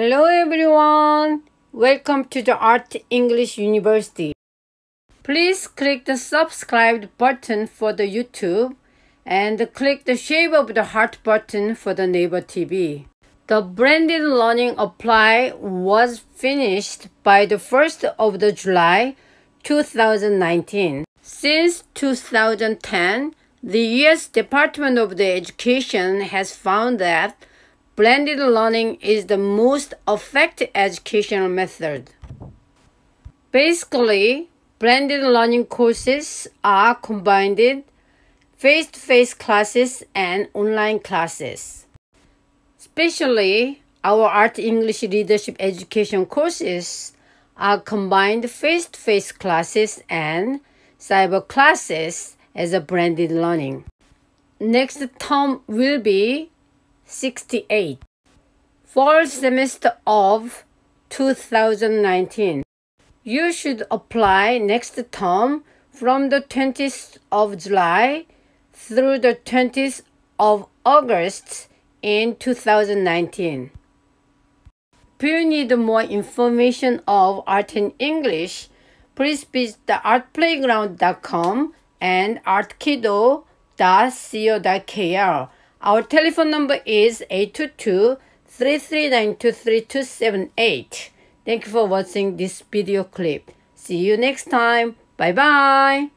Hello everyone! Welcome to the Art English University. Please click the subscribe button for the YouTube and click the shape of the heart button for the Neighbor TV. The blended learning apply was finished by the 1st of the July 2019. Since 2010, the U.S. Department of the Education has found that blended learning is the most effective educational method. Basically, blended learning courses are combined face-to-face -face classes and online classes. Especially, our Art English Leadership Education courses are combined face-to-face -face classes and cyber classes as a blended learning. Next term will be 68 fall semester of 2019 you should apply next term from the 20th of July through the 20th of August in 2019 if you need more information of art in English please visit the artplayground.com and artkido.co.kr our telephone number is 822-339-23278. Thank you for watching this video clip. See you next time. Bye-bye.